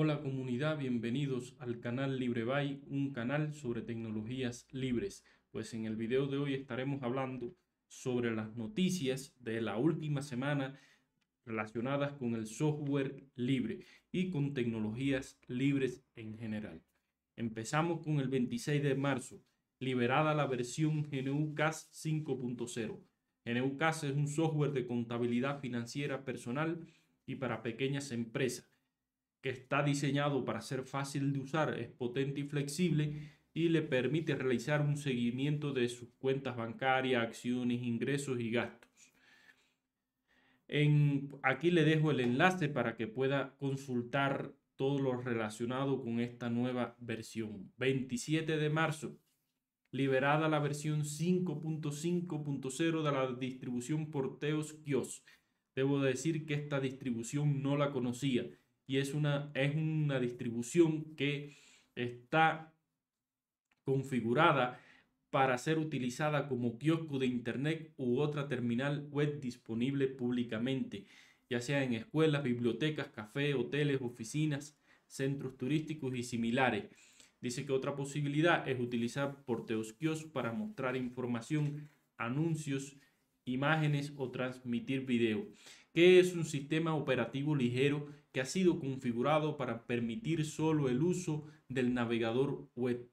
Hola comunidad, bienvenidos al canal LibreBay, un canal sobre tecnologías libres. Pues en el video de hoy estaremos hablando sobre las noticias de la última semana relacionadas con el software libre y con tecnologías libres en general. Empezamos con el 26 de marzo, liberada la versión GNU CAS 5.0. GNU CAS es un software de contabilidad financiera personal y para pequeñas empresas que está diseñado para ser fácil de usar, es potente y flexible y le permite realizar un seguimiento de sus cuentas bancarias, acciones, ingresos y gastos. En, aquí le dejo el enlace para que pueda consultar todo lo relacionado con esta nueva versión. 27 de marzo, liberada la versión 5.5.0 de la distribución Porteos Kios. Debo decir que esta distribución no la conocía y es una, es una distribución que está configurada para ser utilizada como kiosco de Internet u otra terminal web disponible públicamente, ya sea en escuelas, bibliotecas, cafés, hoteles, oficinas, centros turísticos y similares. Dice que otra posibilidad es utilizar porteos kiosk para mostrar información, anuncios, imágenes o transmitir video que es un sistema operativo ligero que ha sido configurado para permitir solo el uso del navegador web.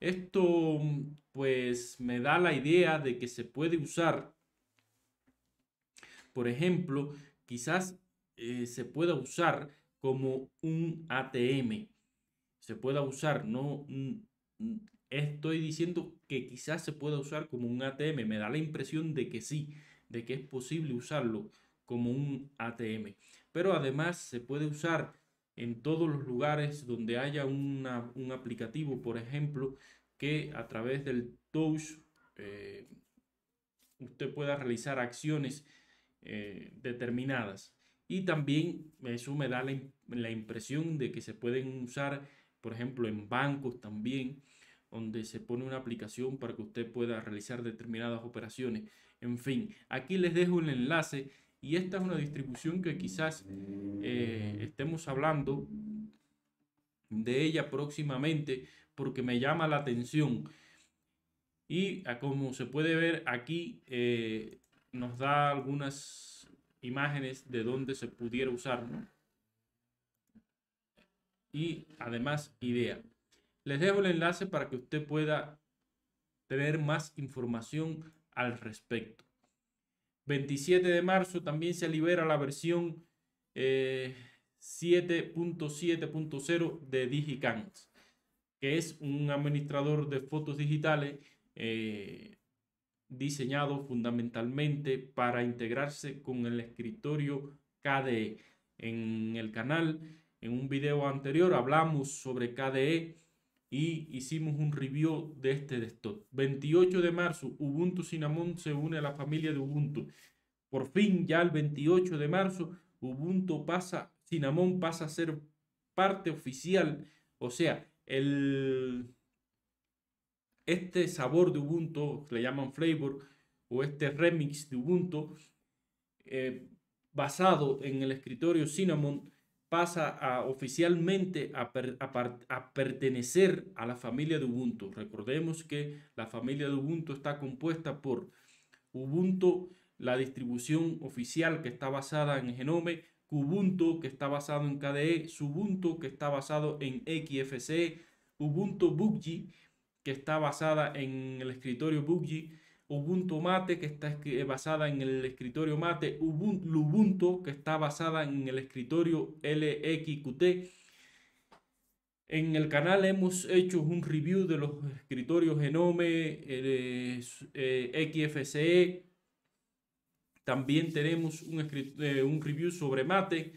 Esto mm, pues me da la idea de que se puede usar, por ejemplo, quizás eh, se pueda usar como un ATM. Se pueda usar, no mm, mm, estoy diciendo que quizás se pueda usar como un ATM, me da la impresión de que sí, de que es posible usarlo como un ATM. Pero además se puede usar en todos los lugares donde haya un aplicativo, por ejemplo, que a través del touch eh, usted pueda realizar acciones eh, determinadas. Y también eso me da la, la, impresión de que se pueden usar, por ejemplo, en bancos también, donde se pone una aplicación para que usted pueda realizar determinadas operaciones. En fin, aquí les dejo el enlace y esta es una distribución que quizás eh, estemos hablando de ella próximamente porque me llama la atención. Y como se puede ver aquí, eh, nos da algunas imágenes de dónde se pudiera usar. Y además, idea. Les dejo el enlace para que usted pueda tener más información al respecto. 27 de marzo también se libera la versión 7.7.0 eh, de DigiCant, que es un administrador de fotos digitales eh, diseñado fundamentalmente para integrarse con el escritorio KDE. En el canal, en un video anterior, hablamos sobre KDE y hicimos un review de este desktop. 28 de marzo, Ubuntu Cinnamon se une a la familia de Ubuntu. Por fin, ya el 28 de marzo, Ubuntu pasa, Cinnamon pasa a ser parte oficial. O sea, el, este sabor de Ubuntu, le llaman flavor, o este remix de Ubuntu, eh, basado en el escritorio Cinnamon, pasa a, oficialmente a, pertenecer a la familia de Ubuntu. Recordemos que la familia de Ubuntu está compuesta por Ubuntu, la distribución oficial que está basada en Genome, Ubuntu que está basado en KDE, Ubuntu que está basado en XFCE, Ubuntu Buggy que está basada en el escritorio Buggy, Ubuntu Mate, eh, que está basada en el escritorio Mate, Ubuntu, que está basada en el escritorio LXQT. En el canal hemos hecho un review de los escritorios Genome, eh, eh, XFCE. También tenemos un, un review sobre Mate.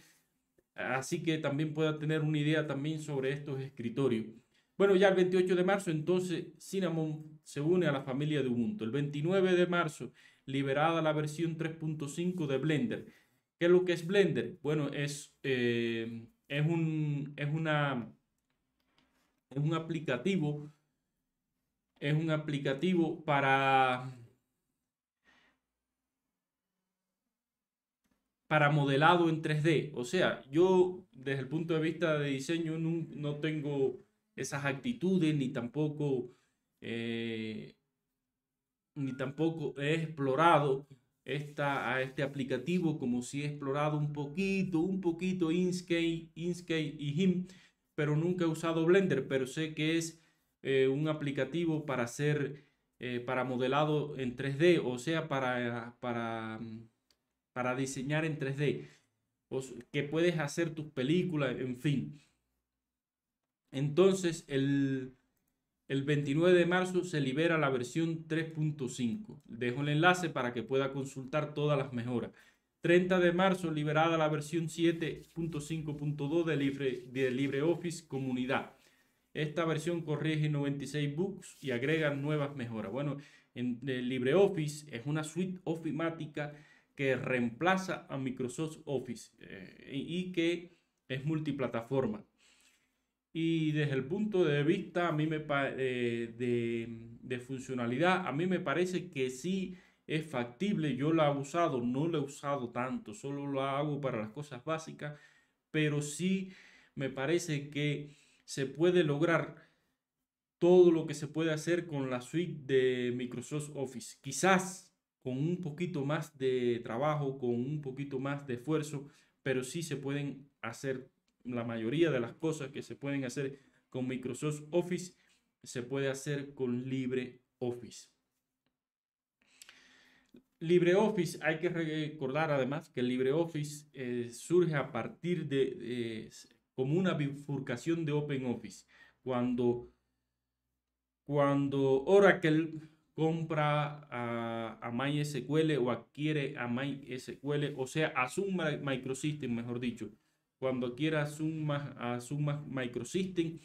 Así que también pueda tener una idea también sobre estos escritorios. Bueno, ya el 28 de marzo, entonces Cinnamon se une a la familia de Ubuntu. El 29 de marzo, liberada la versión 3.5 de Blender. ¿Qué es lo que es Blender? Bueno, es, eh, es, un, es, una, es un aplicativo. Es un aplicativo para, para modelado en 3D. O sea, yo desde el punto de vista de diseño no, no tengo esas actitudes, ni tampoco, eh, ni tampoco he explorado esta, a este aplicativo como si he explorado un poquito, un poquito Inkscape, Inkscape y HIM, pero nunca he usado Blender, pero sé que es eh, un aplicativo para hacer, eh, para modelado en 3D, o sea, para, para, para diseñar en 3D, que puedes hacer tus películas, en fin. Entonces, el, 29 de marzo se libera la versión 3.5. Dejo el enlace para que pueda consultar todas las mejoras. 30 de marzo liberada la versión 7.5.2 de, LibreOffice Comunidad. Esta versión corrige 96 bugs y agrega nuevas mejoras. Bueno, en LibreOffice es una suite ofimática que reemplaza a Microsoft Office eh, y que es multiplataforma. Y desde el punto de vista a mí me eh, de, de funcionalidad, a mí me parece que sí es factible. Yo la he usado, no la he usado tanto, solo lo hago para las cosas básicas, pero sí me parece que se puede lograr todo lo que se puede hacer con la suite de Microsoft Office. Quizás con un poquito más de trabajo, con un poquito más de esfuerzo, pero sí se pueden hacer la mayoría de las cosas que se pueden hacer con Microsoft Office se puede hacer con LibreOffice. LibreOffice, hay que recordar además que LibreOffice eh, surge a partir de, como una bifurcación de OpenOffice. Cuando, cuando Oracle compra a, a, MySQL o adquiere a MySQL, o sea, a su Microsystem, mejor dicho, cuando adquiera a Suma Microsystem.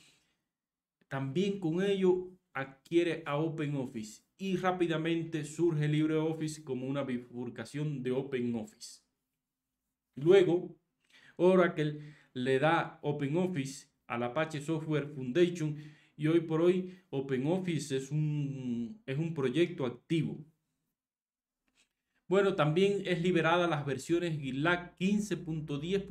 También con ello adquiere a OpenOffice y rápidamente surge LibreOffice como una bifurcación de OpenOffice. Luego, Oracle le da OpenOffice la Apache Software Foundation y hoy por hoy OpenOffice es un, es un proyecto activo bueno, también es liberada las versiones GitLab 15.10.1,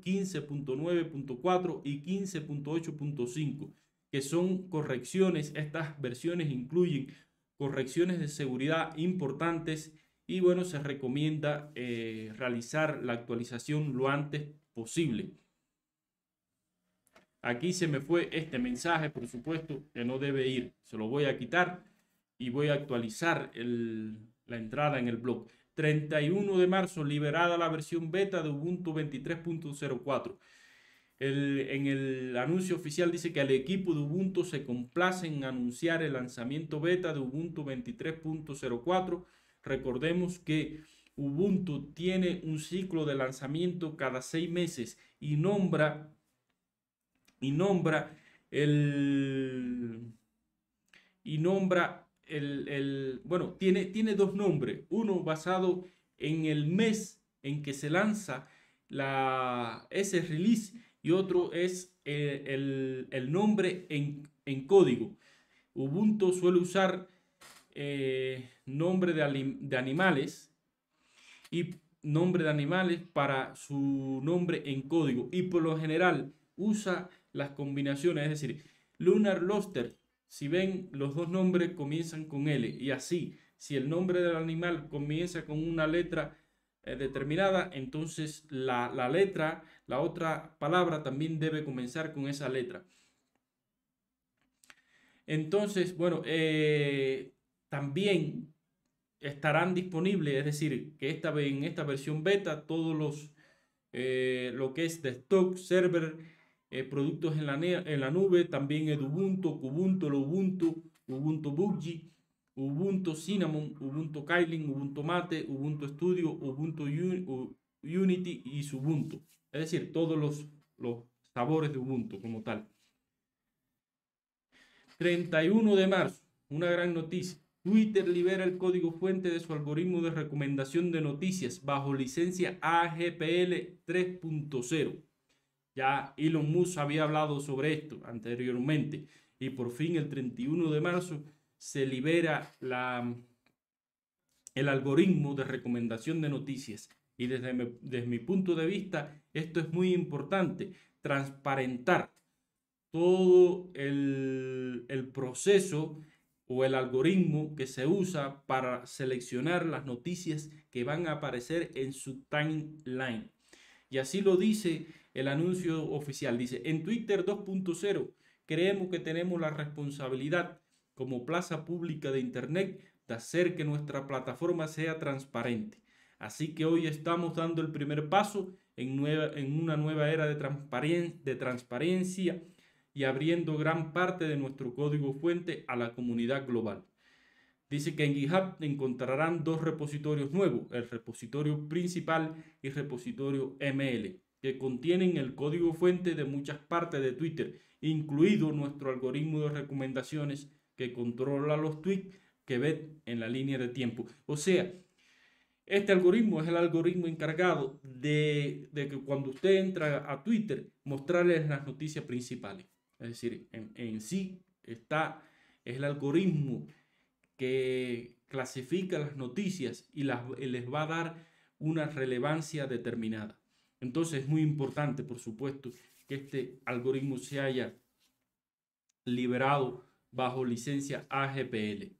15.9.4 y 15.8.5, que son correcciones. Estas versiones incluyen correcciones de seguridad importantes y bueno, se recomienda eh, realizar la actualización lo antes posible. Aquí se me fue este mensaje, por supuesto, que no debe ir. Se lo voy a quitar y voy a actualizar el, la entrada en el blog. 31 de marzo, liberada la versión beta de Ubuntu 23.04. en el anuncio oficial dice que el equipo de Ubuntu se complace en anunciar el lanzamiento beta de Ubuntu 23.04. Recordemos que Ubuntu tiene un ciclo de lanzamiento cada seis meses y nombra, y nombra el y nombra el, bueno, tiene, tiene dos nombres. Uno basado en el mes en que se lanza la, ese release y otro es eh, el, nombre en, código. Ubuntu suele usar eh, nombre de, animales y nombre de animales para su nombre en código y por lo general usa las combinaciones, es decir, Lunar Luster si ven, los dos nombres comienzan con L y así, si el nombre del animal comienza con una letra eh, determinada, entonces la, letra, la otra palabra también debe comenzar con esa letra. Entonces, bueno, eh, también estarán disponibles, es decir, que esta, en esta versión beta todos los, eh, lo que es desktop, server, eh, productos en la, nube, también Ubuntu, Kubuntu, Ubuntu, Ubuntu Buggy, Ubuntu Cinnamon, Ubuntu Kylin, Ubuntu Mate, Ubuntu Studio, Ubuntu Unity y Ubuntu. Es decir, todos los, los sabores de Ubuntu como tal. 31 de marzo, una gran noticia. Twitter libera el código fuente de su algoritmo de recomendación de noticias bajo licencia AGPL 3.0. Ya Elon Musk había hablado sobre esto anteriormente y por fin el 31 de marzo se libera el algoritmo de recomendación de noticias. Y desde mi, punto de vista, esto es muy importante, transparentar todo el proceso o el algoritmo que se usa para seleccionar las noticias que van a aparecer en su timeline. Y así lo dice el anuncio oficial. Dice, en Twitter 2.0 creemos que tenemos la responsabilidad como plaza pública de Internet de hacer que nuestra plataforma sea transparente. Así que hoy estamos dando el primer paso en, una nueva era de transparencia y abriendo gran parte de nuestro código fuente a la comunidad global. Dice que en GitHub encontrarán dos repositorios nuevos, el repositorio principal y el repositorio ML, que contienen el código fuente de muchas partes de Twitter, incluido nuestro algoritmo de recomendaciones que controla los tweets que ven en la línea de tiempo. O sea, este algoritmo es el algoritmo encargado de, que cuando usted entra a Twitter, mostrarles las noticias principales. Es decir, en, sí está, es el algoritmo que clasifica las noticias y les va a dar una relevancia determinada. Entonces es muy importante, por supuesto, que este algoritmo se haya liberado bajo licencia AGPL.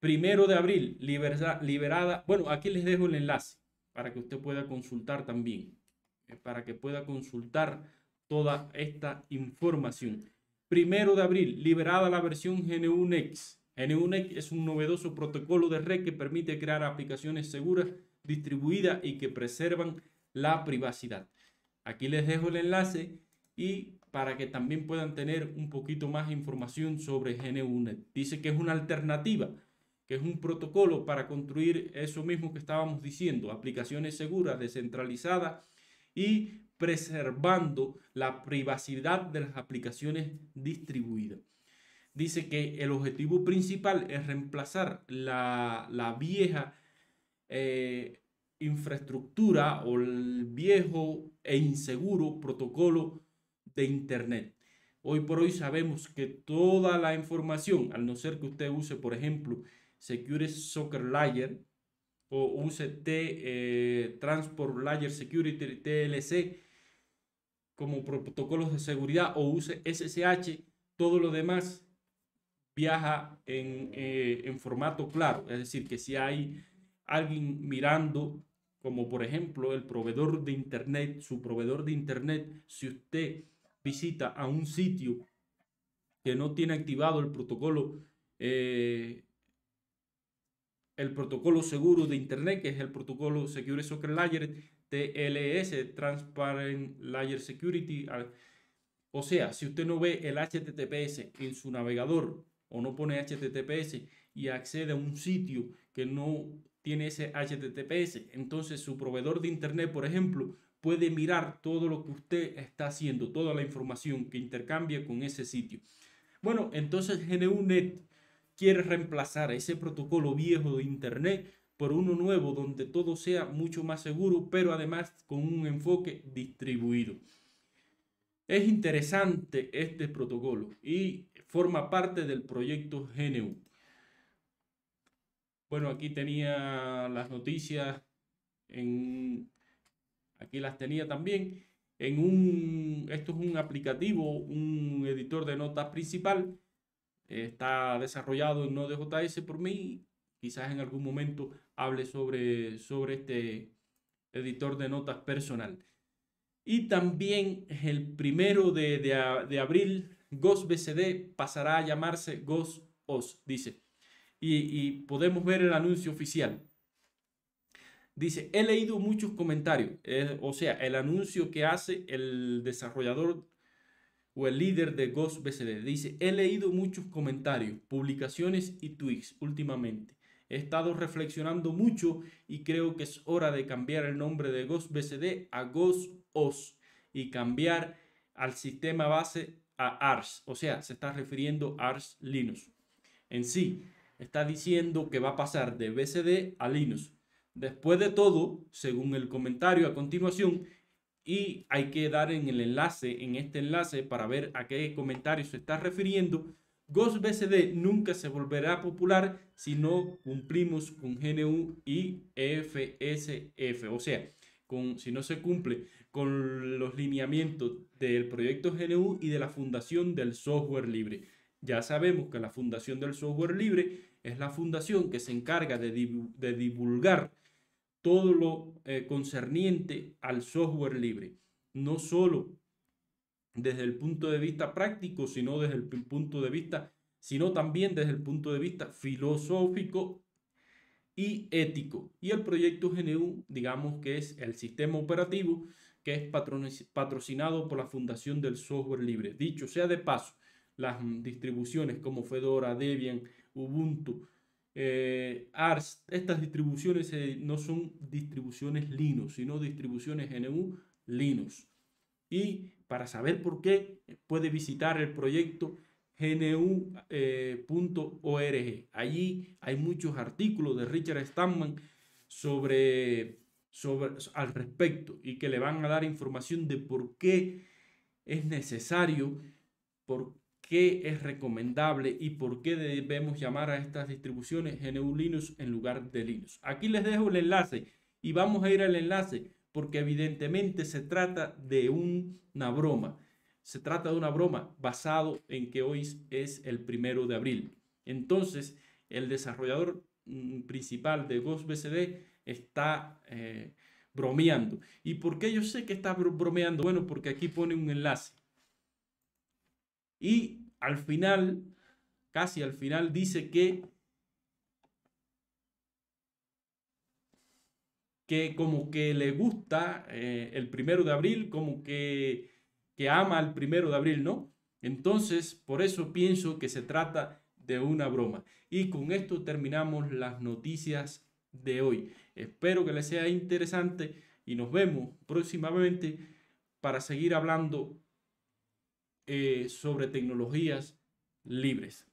Primero de abril, liberada. Bueno, aquí les dejo el enlace para que usted pueda consultar también, eh, para que pueda consultar toda esta información. Primero de abril, liberada la versión GNU-NEX. gnu es un novedoso protocolo de red que permite crear aplicaciones seguras, distribuidas y que preservan la privacidad. Aquí les dejo el enlace y para que también puedan tener un poquito más información sobre gnu Dice que es una alternativa, que es un protocolo para construir eso mismo que estábamos diciendo, aplicaciones seguras, descentralizadas y preservando la privacidad de las aplicaciones distribuidas. Dice que el objetivo principal es reemplazar la, vieja eh, infraestructura o el viejo e inseguro protocolo de Internet. Hoy por hoy sabemos que toda la información, al no ser que usted use, por ejemplo, Secure Soccer Layer o use T, eh, Transport Layer Security, TLC, como protocolos de seguridad o use SSH, todo lo demás viaja en, eh, en formato claro. Es decir, que si hay alguien mirando, como por ejemplo el proveedor de Internet, su proveedor de Internet, si usted visita a un sitio que no tiene activado el protocolo, eh, el protocolo seguro de Internet, que es el protocolo Secure Soccer Layer, TLS, Transparent Layer Security. O sea, si usted no ve el HTTPS en su navegador o no pone HTTPS y accede a un sitio que no tiene ese HTTPS, entonces su proveedor de Internet, por ejemplo, puede mirar todo lo que usted está haciendo, toda la información que intercambia con ese sitio. Bueno, entonces GNUNet quiere reemplazar ese protocolo viejo de Internet por uno nuevo donde todo sea mucho más seguro, pero además con un enfoque distribuido. Es interesante este protocolo y forma parte del proyecto GNU. Bueno, aquí tenía las noticias, en, aquí las tenía también. En un, esto es un aplicativo, un editor de notas principal. Está desarrollado en Node.js por mí Quizás en algún momento hable sobre, sobre este editor de notas personal. Y también el primero de, abril, GhostBCD BCD pasará a llamarse Ghost OS, dice. Y, podemos ver el anuncio oficial. Dice, he leído muchos comentarios, eh, o sea, el anuncio que hace el desarrollador o el líder de Ghost BCD. Dice, he leído muchos comentarios, publicaciones y tweets últimamente. He estado reflexionando mucho y creo que es hora de cambiar el nombre de GhostBCD a GhostOS y cambiar al sistema base a ARS. O sea, se está refiriendo a ARS Linux. En sí, está diciendo que va a pasar de BCD a Linux. Después de todo, según el comentario a continuación, y hay que dar en el enlace, en este enlace, para ver a qué comentario se está refiriendo, GhostBSD nunca se volverá popular si no cumplimos con GNU y FSF. O sea, si no se cumple con los lineamientos del proyecto GNU y de la fundación del software libre. Ya sabemos que la fundación del software libre es la fundación que se encarga de, divulgar todo lo eh, concerniente al software libre. No solo desde el punto de vista práctico, sino desde el punto de vista, sino también desde el punto de vista filosófico y ético. Y el proyecto GNU, digamos que es el sistema operativo que es patrocinado por la Fundación del Software Libre. Dicho sea de paso, las distribuciones como Fedora, Debian, Ubuntu, eh, ARS, estas distribuciones eh, no son distribuciones Linux, sino distribuciones GNU Linux. Y para saber por qué, eh, puede visitar el proyecto gnu.org. Eh, Allí hay muchos artículos de Richard Stallman sobre, al respecto y que le van a dar información de por qué es necesario, por qué es recomendable y por qué debemos llamar a estas distribuciones GNU Linux en lugar de Linux. Aquí les dejo el enlace y vamos a ir al enlace porque evidentemente se trata de una broma. Se trata de una broma basado en que hoy es el primero de abril. Entonces, el desarrollador mm, principal de GhostBCD está eh, bromeando. ¿Y por qué yo sé que está bromeando? Bueno, porque aquí pone un enlace. Y al final, casi al final, dice que que como que le gusta eh, el primero de abril, como que, ama el primero de abril, ¿no? Entonces, por eso pienso que se trata de una broma. Y con esto terminamos las noticias de hoy. Espero que les sea interesante y nos vemos próximamente para seguir hablando eh, sobre tecnologías libres.